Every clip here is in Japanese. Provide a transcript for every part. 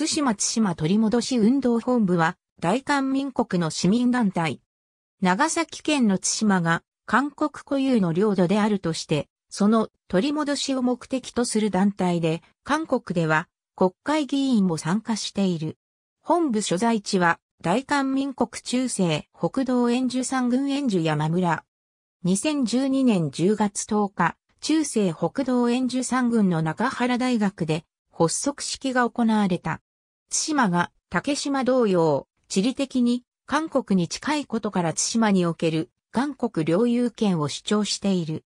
津島津島取り戻し運動本部は、大韓民国の市民団体。長崎県の津島が、韓国固有の領土であるとして、その取り戻しを目的とする団体で、韓国では国会議員も参加している。本部所在地は大韓民国中世北道円樹山郡円樹山村。2012年10月10日、中世北道円樹山郡の中原大学で発足式が行われた。津島が竹島同様、地理的に韓国に近いことから津島における韓国領有権を主張している。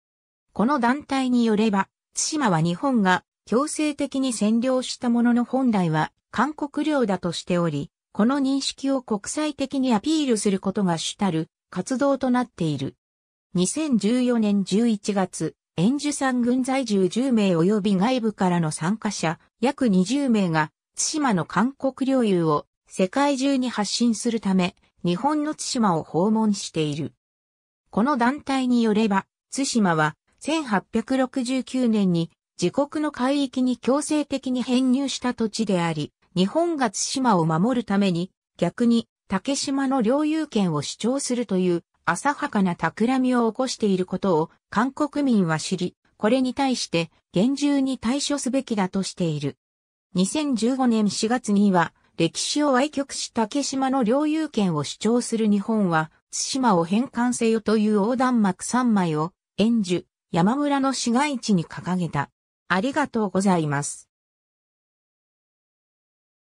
この団体によれば、津島は日本が強制的に占領したものの本来は韓国領だとしており、この認識を国際的にアピールすることが主たる活動となっている。2014年11月、援助山軍在住10名及び外部からの参加者約20名が対馬の韓国領有を世界中に発信するため、日本の対馬を訪問している。この団体によれば、対馬は1869年に自国の海域に強制的に編入した土地であり、日本が対馬を守るために逆に竹島の領有権を主張するという浅はかな企みを起こしていることを韓国民は知り、これに対して厳重に対処すべきだとしている。2015年4月には、歴史を歪曲し竹島の領有権を主張する日本は、津島を返還せよという横断幕3枚を、円樹、山村の市街地に掲げた。ありがとうございます。